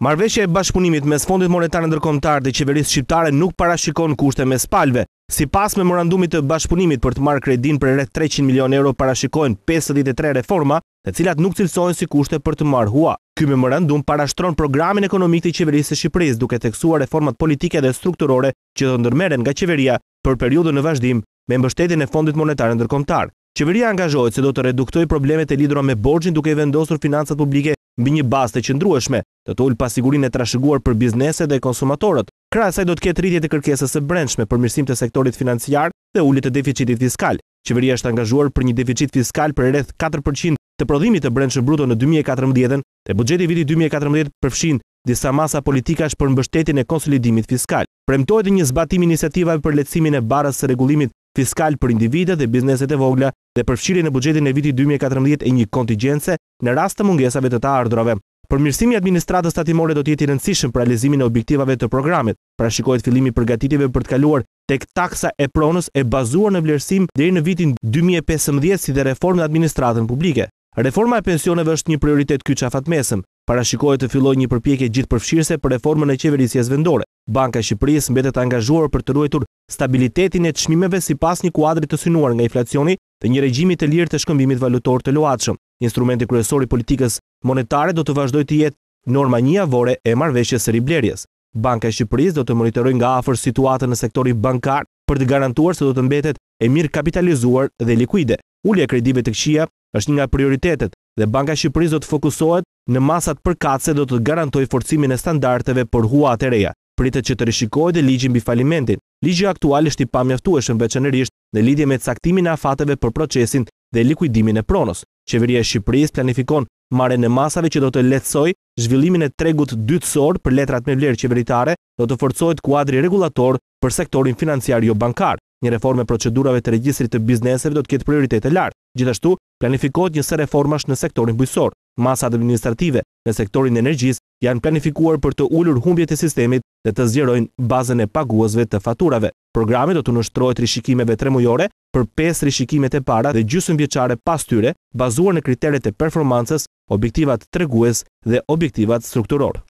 Marveshje e bashkëpunimit mes fondit monetar në dërkomtar dhe qeverisë shqiptare nuk parashikon kushte me spalve. Si pas memorandumit të bashkëpunimit për të marrë kredin për rreth 300 milion euro parashikojnë 53 reforma, të cilat nuk cilsojnë si kushte për të marrë hua. Ky memorandum parashtron programin ekonomik të qeverisë Shqipërisë duke theksuar reformat politike dhe strukturore që do ndërmerren nga qeveria për periudhën në vazhdim me mbështetjen e Fondit Monetar Ndërkombëtar. Qeveria angazhohet se do të reduktoj problemet e lidhura me borxhin duke vendosur financat publike mbi një bazë të qëndrueshme, të tul pasigurinë e trashëguar për bizneset dhe konsumatorët. Krasaj do të ketë rritje të kërkesës së brendshme, përmirësim të sektorit financiar dhe ulje të deficitit fiskal. Qeveria është angazhuar për një deficit fiskal për rreth 4% të prodhimit të brendshëm bruto në 2014-ën, dhe buxheti i vitit 2014 përfshin disa masa politikash për mbështetjen e konsolidimit fiskal. Premtohet një zbatim iniciativave për lehtësimin e barrës së rregullimit fiskal për individet dhe bizneset e vogla dhe përfshirje në bugjetin e viti 2014 e një kontigjense në rast të mungesave të ta ardrove. Përmirësimi administratës tatimore do tjeti rëndësishëm për alizimin e objektivave të programit, pra shikojt filimi përgatitive për të kaluar tek taksa e pronës e bazuar në vlerësim dhe në vitin 2015 si dhe në administratën publike. Reforma e pensioneve është një prioritet kyqa fatmesëm, parashikohet të filloj një përpjekje gjithë përfshirëse për reformën e qeverisjes vendore. Banka Shqipërisë mbetet angazhuar për të ruajtur stabilitetin e çmimeve sipas një kuadri të synuar nga inflacioni dhe një regjimi të lirë të shkëmbimit valutor të loatëshëm. Instrumenti kryesor i politikës monetare do të vazhdoj të jetë norma një avore e marrëveshjes së riblerjes. Banka e Shqipërisë do të monitorojë nga afër situatën në sektorin bankar për të garantuar se do të mbetet e mirë kapitalizuar dhe likuide. Ulja e kredive të këqija është një nga prioritetet dhe Banka Shqipëris do të fokusohet në masat përkatse do të garantoj forcimin e standarteve për huat e reja, pritë që të rishikohet dhe ligjim bifalimentin. Ligjë aktual është i pamjaftueshëm veçanërisht në lidje me caktimin e afateve për procesin dhe likuidimin e pronos. Qeveria Shqipëris planifikon mare në masave që do të letësoj zhvillimin e tregut dytësor për letrat me vlerë qeveritare do të forcojt kuadri regulator për sektorin financiar jo bankar. Një reforme procedurave të regjistrit të bizneseve do të ketë prioritet e lartë. Gjithashtu, planifikohet një sërë reformash në sektorin bujësor. Masat administrative në sektorin energjis janë planifikuar për të ullur humbjet e sistemit dhe të zjerojnë bazën e paguazve të faturave. Programit do të nështrojt rishikimeve tre mujore për 5 rishikimet e para dhe gjusën vjeqare pas tyre bazuar në kriteret e performances, objektivat tregues dhe objektivat strukturorë.